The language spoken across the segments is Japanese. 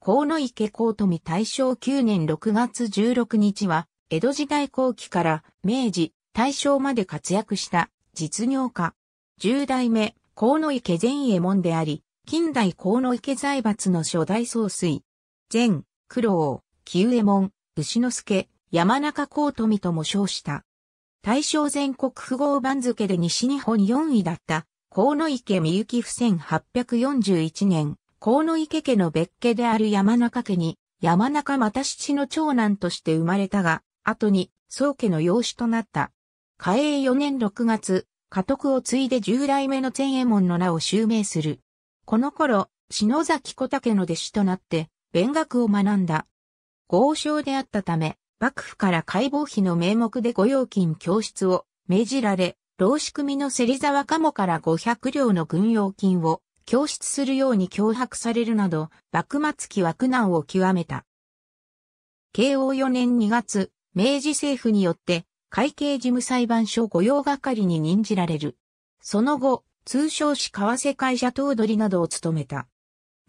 河野池高富大正9年6月16日は、江戸時代後期から明治、大正まで活躍した実業家。十代目、河野池前衛門であり、近代河野池財閥の初代総帥。前、九郎、清衛門、牛之助、山中高富とも称した。大正全国富豪番付で西日本4位だった、河野池美幸1841年、河野池家の別家である山中家に、山中又七の長男として生まれたが、後に、宗家の養子となった。嘉永4年6月、家督を継いで従来目の前衛門の名を襲名する。この頃、篠崎小竹の弟子となって、弁学を学んだ。豪商であったため、幕府から解剖費の名目で御用金教室を命じられ、老仕組の芹沢鴨から500両の軍用金を供出するように脅迫されるなど、幕末期は苦難を極めた。慶応4年2月、明治政府によって、会計事務裁判所御用係に任じられる。その後、通称市為替会社頭取などを務めた。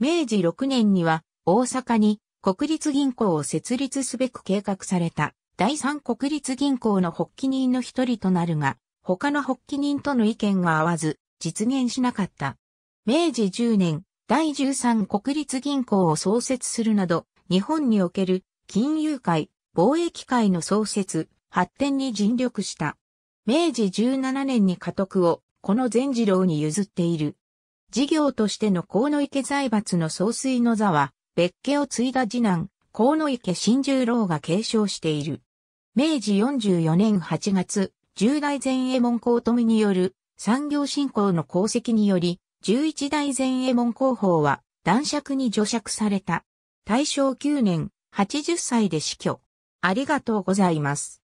明治6年には、大阪に国立銀行を設立すべく計画された、第三国立銀行の発起人の一人となるが、他の発起人との意見が合わず、実現しなかった。明治10年、第13国立銀行を創設するなど、日本における金融界、貿易界の創設、発展に尽力した。明治17年に家督を、この善次郎に譲っている。事業としての河野池財閥の総帥の座は、別家を継いだ次男、河野池新十郎が継承している。明治44年8月、十大前衛門公富による産業振興の功績により、11代前衛門候補は男爵に除爵された。大正9年、80歳で死去。ありがとうございます。